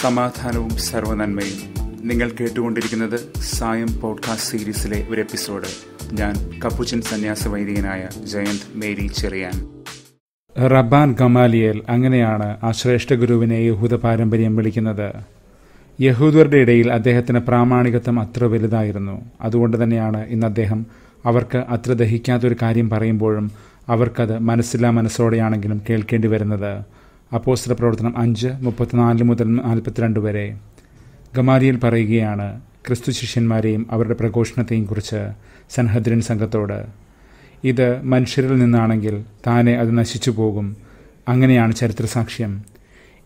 സമാധാനവും സർവനന്മയും നിങ്ങൾ കേട്ടുകൊണ്ടിരിക്കുന്നത് സായം പോഡ്കാസ്റ്റ് സീരീസിലെ ഒരു എപ്പിസോഡ് ഞാൻ കപ്പുച്ചൻ സന്യാസ വൈദികനായ Jayanth Mary Cheriyan Rabban Gamaliel അങ്ങനെയാണ് ആ ശ്രേഷ്ഠ ഗുരുവിനെ യഹൂദ പാരമ്പര്യം വിളിക്കുന്നത് യഹൂദരുടെ ഇടയിൽ അദ്ദേഹത്തിന് പ്രാമാണികത്വം അത്ര വലുതായിരുന്നു അതുകൊണ്ട് തന്നെയാണ് ഇന്ന് അദ്ദേഹം അവർക്ക് അത്ര ദഹിക്കാത്തൊരു കാര്യം പറയുമ്പോഴും അവർക്കത് മനസ്സില്ലാ മനസ്സോടെയാണെങ്കിലും കേൾക്കേണ്ടി വരുന്നത് അപ്പോസ്റ്റർ പ്രവർത്തനം അഞ്ച് മുപ്പത്തിനാല് മുതൽ നാൽപ്പത്തിരണ്ട് വരെ ഗമാരിയൽ പറയുകയാണ് ക്രിസ്തു ശിഷ്യന്മാരെയും അവരുടെ പ്രഘോഷണത്തെയും കുറിച്ച് സൻഹദ്രൻ സംഘത്തോട് ഇത് മനുഷ്യരിൽ നിന്നാണെങ്കിൽ താനെ അത് നശിച്ചു പോകും അങ്ങനെയാണ് ചരിത്രസാക്ഷ്യം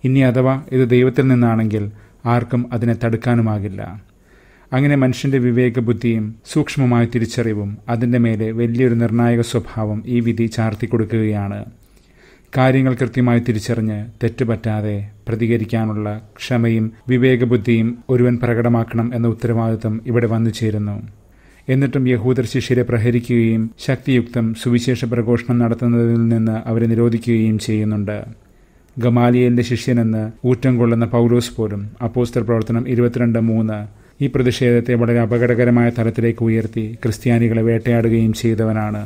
ഇനി അഥവാ ഇത് ദൈവത്തിൽ നിന്നാണെങ്കിൽ ആർക്കും അതിനെ തടുക്കാനുമാകില്ല അങ്ങനെ മനുഷ്യൻ്റെ വിവേകബുദ്ധിയും സൂക്ഷ്മമായ തിരിച്ചറിവും അതിൻ്റെ മേലെ വലിയൊരു നിർണായക സ്വഭാവം ഈ വിധി ചാർത്തി കൊടുക്കുകയാണ് കാര്യങ്ങൾ കൃത്യമായി തിരിച്ചറിഞ്ഞ് തെറ്റുപറ്റാതെ പ്രതികരിക്കാനുള്ള ക്ഷമയും വിവേകബുദ്ധിയും ഒരുവൻ പ്രകടമാക്കണം എന്ന ഉത്തരവാദിത്തം ഇവിടെ വന്നു ചേരുന്നു എന്നിട്ടും യഹൂദർ ശിഷ്യരെ പ്രഹരിക്കുകയും ശക്തിയുക്തം സുവിശേഷ പ്രഘോഷണം നടത്തുന്നതിൽ നിന്ന് അവരെ നിരോധിക്കുകയും ചെയ്യുന്നുണ്ട് ഗമാലിയലിന്റെ ശിഷ്യനെന്ന് ഊറ്റം കൊള്ളുന്ന പൗലോസ് പോലും അപ്പോസ്റ്റർ പ്രവർത്തനം ഇരുപത്തിരണ്ട് മൂന്ന് ഈ പ്രതിഷേധത്തെ വളരെ അപകടകരമായ തലത്തിലേക്ക് ഉയർത്തി ക്രിസ്ത്യാനികളെ വേട്ടയാടുകയും ചെയ്തവനാണ്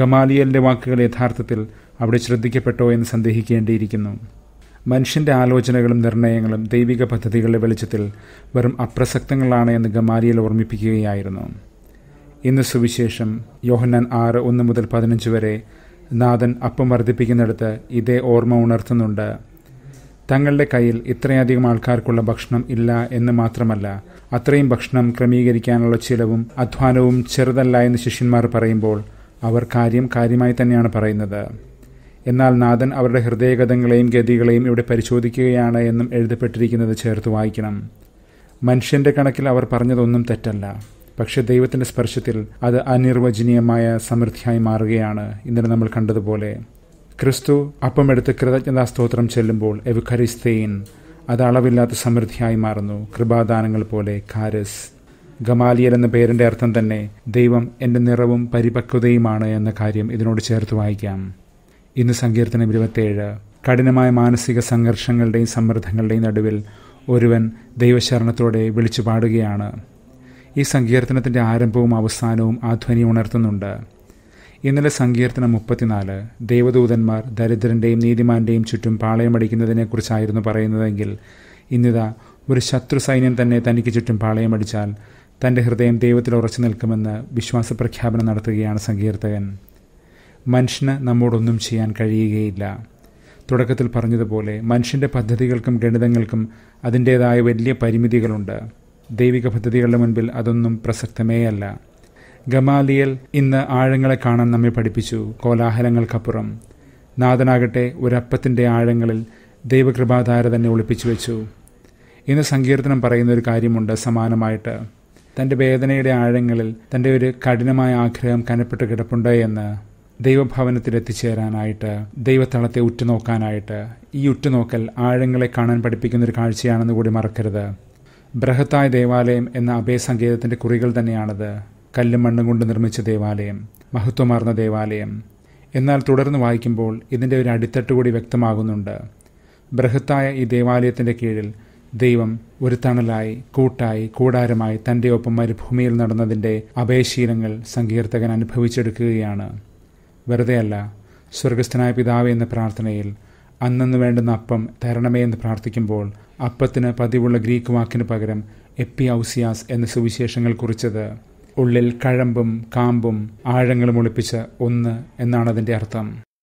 ഗമാലിയലിന്റെ വാക്കുകൾ യഥാർത്ഥത്തിൽ അവിടെ ശ്രദ്ധിക്കപ്പെട്ടോ എന്ന് സന്ദേഹിക്കേണ്ടിയിരിക്കുന്നു മനുഷ്യൻ്റെ ആലോചനകളും നിർണയങ്ങളും ദൈവിക പദ്ധതികളുടെ വെളിച്ചത്തിൽ വെറും അപ്രസക്തങ്ങളാണ് എന്ന് ഗമാലിയിൽ ഓർമ്മിപ്പിക്കുകയായിരുന്നു ഇന്ന് സുവിശേഷം യോഹന്നാൻ ആറ് ഒന്ന് മുതൽ പതിനഞ്ച് വരെ നാഥൻ അപ്പം വർദ്ധിപ്പിക്കുന്നിടത്ത് ഇതേ ഓർമ്മ ഉണർത്തുന്നുണ്ട് തങ്ങളുടെ കയ്യിൽ ഇത്രയധികം ആൾക്കാർക്കുള്ള ഭക്ഷണം ഇല്ല എന്ന് മാത്രമല്ല അത്രയും ഭക്ഷണം ക്രമീകരിക്കാനുള്ള ചിലവും അധ്വാനവും ചെറുതല്ല എന്ന് ശിഷ്യന്മാർ പറയുമ്പോൾ അവർ കാര്യം കാര്യമായി തന്നെയാണ് പറയുന്നത് എന്നാൽ നാഥൻ അവരുടെ ഹൃദയഗതങ്ങളെയും ഗതികളെയും ഇവിടെ പരിശോധിക്കുകയാണ് എന്നും എഴുതപ്പെട്ടിരിക്കുന്നത് ചേർത്ത് വായിക്കണം മനുഷ്യന്റെ കണക്കിൽ അവർ പറഞ്ഞതൊന്നും തെറ്റല്ല പക്ഷെ ദൈവത്തിന്റെ സ്പർശത്തിൽ അത് അനിർവചനീയമായ സമൃദ്ധിയായി മാറുകയാണ് ഇന്നലെ നമ്മൾ കണ്ടതുപോലെ ക്രിസ്തു അപ്പമെടുത്ത് കൃതജ്ഞതാ സ്തോത്രം ചെല്ലുമ്പോൾ എവുഖരിസ്തീൻ അത് അളവില്ലാത്ത സമൃദ്ധിയായി മാറുന്നു കൃപാദാനങ്ങൾ പോലെ കാരസ് ഗമാലിയൽ എന്ന പേരിന്റെ അർത്ഥം തന്നെ ദൈവം എന്റെ നിറവും പരിപക്വതയുമാണ് എന്ന കാര്യം ഇതിനോട് ചേർത്ത് വായിക്കാം ഇന്ന് സങ്കീർത്തനം ഇരുപത്തേഴ് കഠിനമായ മാനസിക സംഘർഷങ്ങളുടെയും സമ്മർദ്ദങ്ങളുടെയും നടുവിൽ ഒരുവൻ ദൈവശരണത്തോടെ വിളിച്ചു പാടുകയാണ് ഈ സങ്കീർത്തനത്തിൻ്റെ ആരംഭവും അവസാനവും ആ ധ്വനി ഉണർത്തുന്നുണ്ട് ഇന്നലെ സങ്കീർത്തനം മുപ്പത്തിനാല് ദേവദൂതന്മാർ ദരിദ്രൻ്റെയും നീതിമാന്റെയും ചുറ്റും പാളയമടിക്കുന്നതിനെക്കുറിച്ചായിരുന്നു പറയുന്നതെങ്കിൽ ഇന്നിതാ ഒരു ശത്രു സൈന്യം തന്നെ തനിക്ക് ചുറ്റും പാളയമടിച്ചാൽ തൻ്റെ ഹൃദയം ദൈവത്തിൽ ഉറച്ചു നിൽക്കുമെന്ന് വിശ്വാസപ്രഖ്യാപനം നടത്തുകയാണ് സങ്കീർത്തകൻ മനുഷ്യന് നമ്മോടൊന്നും ചെയ്യാൻ കഴിയുകയില്ല തുടക്കത്തിൽ പറഞ്ഞതുപോലെ മനുഷ്യൻ്റെ പദ്ധതികൾക്കും ഗണിതങ്ങൾക്കും അതിൻ്റേതായ വലിയ പരിമിതികളുണ്ട് ദൈവിക പദ്ധതികളുടെ മുൻപിൽ അതൊന്നും പ്രസക്തമേയല്ല ഗമാലിയൽ ഇന്ന് ആഴങ്ങളെ കാണാൻ നമ്മെ പഠിപ്പിച്ചു കോലാഹലങ്ങൾക്കപ്പുറം നാഥനാകട്ടെ ഒരപ്പത്തിൻ്റെ ആഴങ്ങളിൽ ദൈവകൃപാധാര തന്നെ ഒളിപ്പിച്ചു വെച്ചു ഇന്ന് സങ്കീർത്തനം പറയുന്ന ഒരു കാര്യമുണ്ട് സമാനമായിട്ട് തൻ്റെ വേദനയുടെ ആഴങ്ങളിൽ തൻ്റെ ഒരു കഠിനമായ ആഗ്രഹം കനപ്പെട്ട് കിടപ്പുണ്ട് എന്ന് ദൈവഭവനത്തിൽ എത്തിച്ചേരാനായിട്ട് ദൈവത്തളത്തെ ഉറ്റുനോക്കാനായിട്ട് ഈ ഉറ്റുനോക്കൽ ആഴങ്ങളെ കാണാൻ പഠിപ്പിക്കുന്ന ഒരു കാഴ്ചയാണെന്ന് കൂടി മറക്കരുത് ബൃഹത്തായ ദേവാലയം എന്ന അഭയസങ്കേതത്തിൻ്റെ കുറികൾ തന്നെയാണത് കല്ലും മണ്ണും കൊണ്ട് നിർമ്മിച്ച ദേവാലയം മഹത്വമാർന്ന ദേവാലയം എന്നാൽ തുടർന്ന് വായിക്കുമ്പോൾ ഇതിൻ്റെ ഒരു അടിത്തട്ട് കൂടി വ്യക്തമാകുന്നുണ്ട് ബൃഹത്തായ ഈ ദേവാലയത്തിൻ്റെ കീഴിൽ ദൈവം ഒരു തണലായി കൂട്ടായി കൂടാരമായി തൻ്റെ ഒപ്പം മരുഭൂമിയിൽ നടന്നതിൻ്റെ അഭയശീലങ്ങൾ സങ്കീർത്തകൻ അനുഭവിച്ചെടുക്കുകയാണ് വെറുതെയല്ല സ്വർഗസ്ഥനായ പിതാവ് എന്ന പ്രാർത്ഥനയിൽ അന്നു വേണ്ടുന്ന അപ്പം തരണമേ എന്ന് പ്രാർത്ഥിക്കുമ്പോൾ അപ്പത്തിന് പതിവുള്ള ഗ്രീക്ക് വാക്കിന് പകരം എപ്പി ഔസിയാസ് എന്ന സുവിശേഷങ്ങൾ കുറിച്ചത് ഉള്ളിൽ കഴമ്പും കാമ്പും ആഴങ്ങളും ഒളിപ്പിച്ച് ഒന്ന് എന്നാണ് അതിൻ്റെ അർത്ഥം